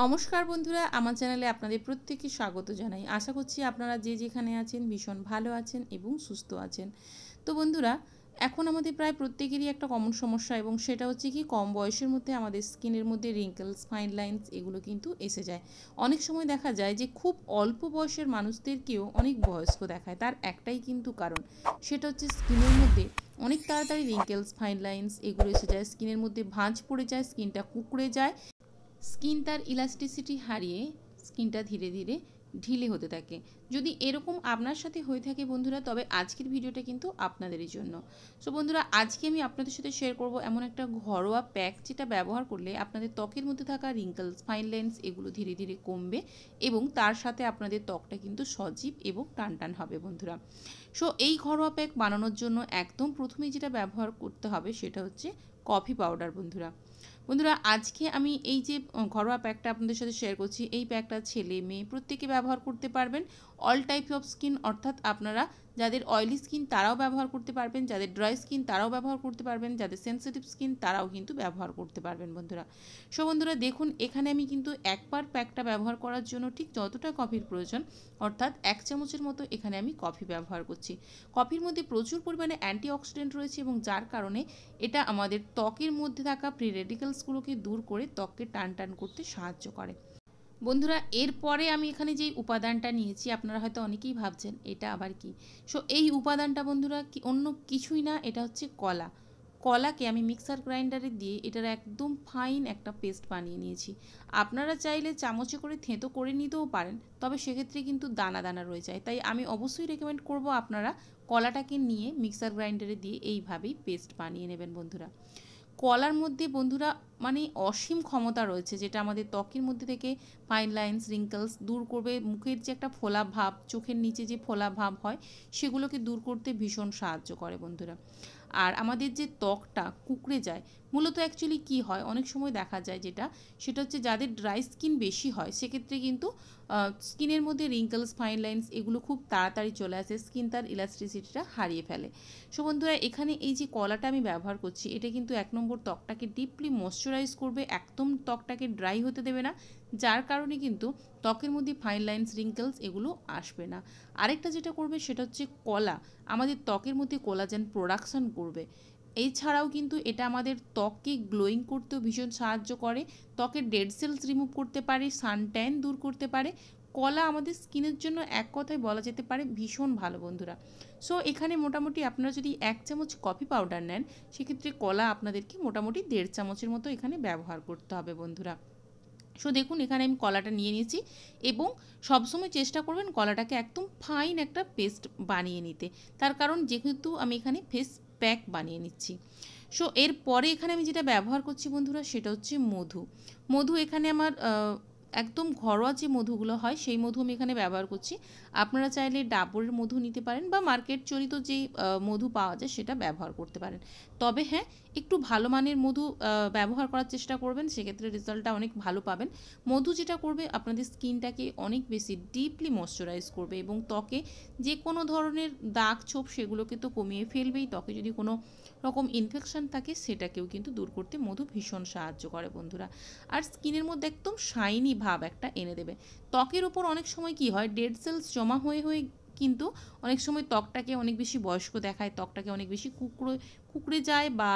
নমস্কার বন্ধুরা আমার চ্যানেলে আপনাদের প্রত্যেককে স্বাগত জানাই আশা করছি আপনারা যে যেখানে আছেন ভীষণ ভালো আছেন এবং সুস্থ আছেন তো বন্ধুরা এখন আমাদের প্রায় প্রত্যেকেরই একটা কমন সমস্যা এবং সেটা হচ্ছে কি কম বয়সের মধ্যে আমাদের স্কিনের মধ্যে রিঙ্কেলস ফাইন লাইন্স এগুলো কিন্তু এসে যায় অনেক সময় দেখা যায় যে খুব অল্প বয়সের মানুষদেরকেও অনেক বয়স্ক দেখায় তার একটাই কিন্তু কারণ সেটা হচ্ছে স্কিনের মধ্যে অনেক তাড়াতাড়ি রিঙ্কেলস ফাইন লাইন্স এগুলো এসে যায় স্কিনের মধ্যে ভাঁজ পড়ে যায় স্কিনটা কুকড়ে যায় স্কিন তার ইলাস্টিসিটি হারিয়ে স্কিনটা ধীরে ধীরে ঢিলে হতে থাকে যদি এরকম আপনার সাথে হয়ে থাকে বন্ধুরা তবে আজকের ভিডিওটা কিন্তু আপনাদেরই জন্য সো বন্ধুরা আজকে আমি আপনাদের সাথে শেয়ার করব এমন একটা ঘরোয়া প্যাক যেটা ব্যবহার করলে আপনাদের ত্বকের মধ্যে থাকা রিঙ্কলস ফাইন লেন্স এগুলো ধীরে ধীরে কমবে এবং তার সাথে আপনাদের ত্বকটা কিন্তু সজীব এবং টান টান হবে বন্ধুরা সো এই ঘরোয়া প্যাক বানানোর জন্য একদম প্রথমেই যেটা ব্যবহার করতে হবে সেটা হচ্ছে কফি পাউডার বন্ধুরা বন্ধুরা আজকে আমি এই যে ঘরোয়া প্যাকটা আপনাদের সাথে শেয়ার করছি এই প্যাকটা ছেলে মেয়ে প্রত্যেকে ব্যবহার করতে পারবেন অল টাইপ অফ স্কিন অর্থাৎ আপনারা যাদের অয়েলি স্কিন তারাও ব্যবহার করতে পারবেন যাদের ড্রাই স্কিন তারাও ব্যবহার করতে পারবেন যাদের সেন্সিটিভ স্কিন তারাও কিন্তু ব্যবহার করতে পারবেন বন্ধুরা সো বন্ধুরা দেখুন এখানে আমি কিন্তু একবার প্যাকটা ব্যবহার করার জন্য ঠিক যতটা কফির প্রয়োজন অর্থাৎ এক চামচের মতো এখানে আমি কফি ব্যবহার করছি কফির মধ্যে প্রচুর পরিমাণে অ্যান্টিঅক্সিডেন্ট রয়েছে এবং যার কারণে এটা আমাদের ত্বকের মধ্যে থাকা প্রি রেডিক্যালসগুলোকে দূর করে ত্বককে টান টান করতে সাহায্য করে বন্ধুরা এরপরে আমি এখানে যেই উপাদানটা নিয়েছি আপনারা হয়তো অনেকেই ভাবছেন এটা আবার কি সো এই উপাদানটা বন্ধুরা কি অন্য কিছুই না এটা হচ্ছে কলা কলাকে আমি মিক্সার গ্রাইন্ডারে দিয়ে এটার একদম ফাইন একটা পেস্ট বানিয়ে নিয়েছি আপনারা চাইলে চামচে করে থেঁতো করে নিতেও পারেন তবে সেক্ষেত্রে কিন্তু দানা দানা রয়ে যায় তাই আমি অবশ্যই রেকমেন্ড করব আপনারা কলাটাকে নিয়ে মিক্সার গ্রাইন্ডারে দিয়ে এইভাবেই পেস্ট বানিয়ে নেবেন বন্ধুরা কলার মধ্যে বন্ধুরা মানে অসীম ক্ষমতা রয়েছে যেটা আমাদের ত্বকের মধ্যে থেকে ফাইন লাইন্স রিঙ্কলস দূর করবে মুখের যে একটা ফোলা ভাব চোখের নিচে যে ফোলা ভাব হয় সেগুলোকে দূর করতে ভীষণ সাহায্য করে বন্ধুরা আর আমাদের যে ত্বকটা কুকড়ে যায় মূলত অ্যাকচুয়ালি কি হয় অনেক সময় দেখা যায় যেটা সেটা হচ্ছে যাদের ড্রাই স্কিন বেশি হয় সেক্ষেত্রে কিন্তু স্কিনের মধ্যে রিঙ্কেলস ফাইন লাইন্স এগুলো খুব তাড়াতাড়ি চলে আসে স্কিন তার ইলাস্ট্রিসিটিটা হারিয়ে ফেলে সো বন্ধুরা এখানে এই যে কলাটা আমি ব্যবহার করছি এটা কিন্তু এক নম্বর ত্বকটাকে ডিপলি ময়শ্চারাইজ করবে একদম ত্বকটাকে ড্রাই হতে দেবে না যার কারণে কিন্তু ত্বকের মধ্যে ফাইন লাইন্স রিঙ্কেলস এগুলো আসবে না আরেকটা যেটা করবে সেটা হচ্ছে কলা আমাদের ত্বকের মধ্যে কোলাজেন প্রোডাকশন করবে এছাড়াও কিন্তু এটা আমাদের ত্বককে গ্লোয়িং করতেও ভীষণ সাহায্য করে ত্বকের ডেড সেলস রিমুভ করতে পারে সানট্যান দূর করতে পারে কলা আমাদের স্কিনের জন্য এক কথায় বলা যেতে পারে ভীষণ ভালো বন্ধুরা সো এখানে মোটামুটি আপনারা যদি এক চামচ কফি পাউডার নেন সেক্ষেত্রে কলা আপনাদেরকে মোটামুটি দেড় চামচের মতো এখানে ব্যবহার করতে হবে বন্ধুরা সো দেখুন এখানে আমি কলাটা নিয়ে নিয়েছি এবং সবসময় চেষ্টা করবেন কলাটাকে একদম ফাইন একটা পেস্ট বানিয়ে নিতে তার কারণ যেহেতু আমি এখানে ফেস প্যাক বানিয়ে নিচ্ছি সো এরপরে এখানে আমি যেটা ব্যবহার করছি বন্ধুরা সেটা হচ্ছে মধু মধু এখানে আমার একদম ঘরোয়া যে মধুগুলো হয় সেই মধু আমি এখানে ব্যবহার করছি আপনারা চাইলে ডাবরের মধু নিতে পারেন বা মার্কেট চরিত যেই মধু পাওয়া যায় সেটা ব্যবহার করতে পারেন তবে হ্যাঁ একটু ভালো মানের মধু ব্যবহার করার চেষ্টা করবেন সেক্ষেত্রে রেজাল্টটা অনেক ভালো পাবেন মধু যেটা করবে আপনাদের স্কিনটাকে অনেক বেশি ডিপলি ময়শ্চারাইজ করবে এবং ত্বকে যে কোনো ধরনের দাগ ছোপ সেগুলোকে তো কমিয়ে ফেলবেই ত্বকে যদি কোনো রকম ইনফেকশান থাকে সেটাকেও কিন্তু দূর করতে মধু ভীষণ সাহায্য করে বন্ধুরা আর স্কিনের মধ্যে একদম শাইনি ভাব একটা এনে দেবে ত্বকের ওপর অনেক সময় কি হয় ডেড সেলস জমা হয়ে হয়ে কিন্তু অনেক সময় ত্বকটাকে অনেক বেশি বয়স্ক দেখায় ত্বকটাকে অনেক বেশি কুকড়ো কুকড়ে যায় বা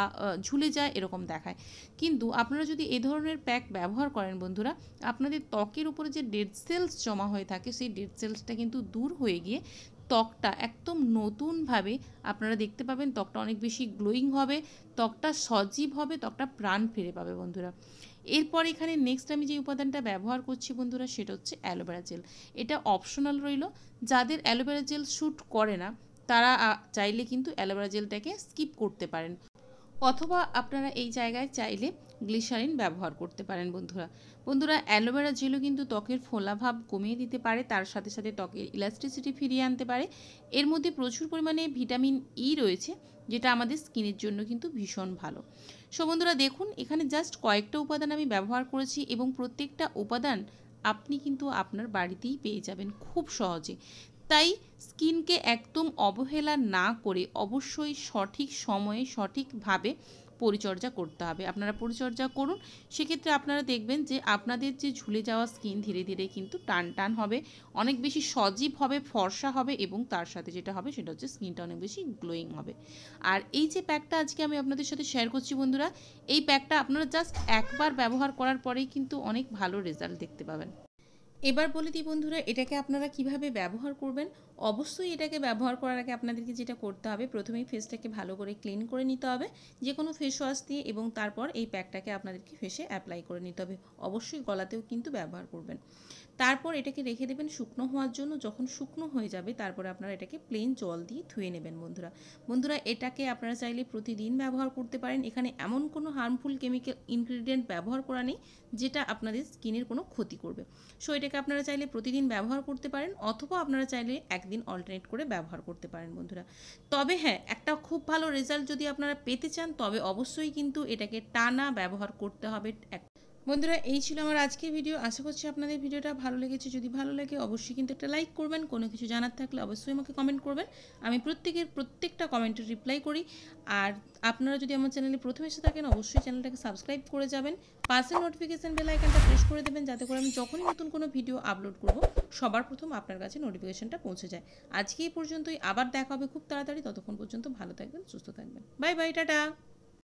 ঝুলে যায় এরকম দেখায় কিন্তু আপনারা যদি এ ধরনের প্যাক ব্যবহার করেন বন্ধুরা আপনাদের ত্বকের উপরে যে ডেড সেলস জমা হয়ে থাকে সেই ডেড সেলসটা কিন্তু দূর হয়ে গিয়ে ত্বকটা একদম নতুনভাবে আপনারা দেখতে পাবেন ত্বকটা অনেক বেশি গ্লোয়িং হবে ত্বকটা সজীব হবে ত্বকটা প্রাণ ফিরে পাবে বন্ধুরা এরপর এখানে নেক্সট আমি যে উপাদানটা ব্যবহার করছি বন্ধুরা সেটা হচ্ছে অ্যালোভেরা জেল এটা অপশনাল রইল যাদের অ্যালোভেরা জেল শ্যুট করে না তারা চাইলে কিন্তু অ্যালোভেরা জেলটাকে স্কিপ করতে পারেন অথবা আপনারা এই জায়গায় চাইলে গ্লিসারিন ব্যবহার করতে পারেন বন্ধুরা বন্ধুরা অ্যালোভেরা জেলও কিন্তু ত্বকের ফোলাভাব কমিয়ে দিতে পারে তার সাথে সাথে ত্বকের ইলাস্টিসিটি ফিরিয়ে আনতে পারে এর মধ্যে প্রচুর পরিমাণে ভিটামিন ই e রয়েছে যেটা আমাদের স্কিনের জন্য কিন্তু ভীষণ ভালো সো বন্ধুরা দেখুন এখানে জাস্ট কয়েকটা উপাদান আমি ব্যবহার করেছি এবং প্রত্যেকটা উপাদান আপনি কিন্তু আপনার বাড়িতেই পেয়ে যাবেন খুব সহজে তাই স্কিনকে একদম অবহেলা না করে অবশ্যই সঠিক সময়ে সঠিকভাবে পরিচর্যা করতে হবে আপনারা পরিচর্যা করুন সেক্ষেত্রে আপনারা দেখবেন যে আপনাদের যে ঝুলে যাওয়া স্কিন ধীরে ধীরে কিন্তু টান টান হবে অনেক বেশি সজীব হবে ফর্সা হবে এবং তার সাথে যেটা হবে সেটা হচ্ছে স্কিনটা অনেক বেশি গ্লোয়িং হবে আর এই যে প্যাকটা আজকে আমি আপনাদের সাথে শেয়ার করছি বন্ধুরা এই প্যাকটা আপনারা জাস্ট একবার ব্যবহার করার পরেই কিন্তু অনেক ভালো রেজাল্ট দেখতে পাবেন এবার বলে দিই বন্ধুরা এটাকে আপনারা কিভাবে ব্যবহার করবেন অবশ্যই এটাকে ব্যবহার করার আগে আপনাদেরকে যেটা করতে হবে প্রথমেই ফেসটাকে ভালো করে ক্লিন করে নিতে হবে যে কোনো ফেস ওয়াশ দিয়ে এবং তারপর এই প্যাকটাকে আপনাদেরকে ফেসে অ্যাপ্লাই করে নিতে হবে অবশ্যই গলাতেও কিন্তু ব্যবহার করবেন তারপর এটাকে রেখে দেবেন শুকনো হওয়ার জন্য যখন শুকনো হয়ে যাবে তারপরে আপনারা এটাকে প্লেন জল দিয়ে ধুয়ে নেবেন বন্ধুরা বন্ধুরা এটাকে আপনারা চাইলে প্রতিদিন ব্যবহার করতে পারেন এখানে এমন কোনো হার্মফুল কেমিক্যাল ইনগ্রিডিয়েন্ট ব্যবহার করা নেই যেটা আপনাদের স্কিনের কোনো ক্ষতি করবে সো এটাকে আপনারা চাইলে প্রতিদিন ব্যবহার করতে পারেন অথবা আপনারা চাইলে একদিন অল্টারনেট করে ব্যবহার করতে পারেন বন্ধুরা তবে হ্যাঁ একটা খুব ভালো রেজাল্ট যদি আপনারা পেতে চান তবে অবশ্যই কিন্তু এটাকে টানা ব্যবহার করতে হবে বন্ধুরা এই ছিল আমার আজকের ভিডিও আশা করছি আপনাদের ভিডিওটা ভালো লেগেছে যদি ভালো লাগে অবশ্যই কিন্তু একটা লাইক করবেন কোনো কিছু জানার থাকলে অবশ্যই আমাকে কমেন্ট করবেন আমি প্রত্যেকের প্রত্যেকটা কমেন্টের রিপ্লাই করি আর আপনারা যদি আমার চ্যানেলে প্রথম এসে থাকেন অবশ্যই চ্যানেলটাকে সাবস্ক্রাইব করে যাবেন পাশে নোটিফিকেশান বেল আইকনটা প্রেস করে দেবেন যাতে করে আমি যখনই নতুন কোনো ভিডিও আপলোড করব সবার প্রথম আপনার কাছে নোটিফিকেশানটা পৌঁছে যায় আজকে এই পর্যন্তই আবার দেখা হবে খুব তাড়াতাড়ি ততক্ষণ পর্যন্ত ভালো থাকবেন সুস্থ থাকবেন বাই বাই টাটা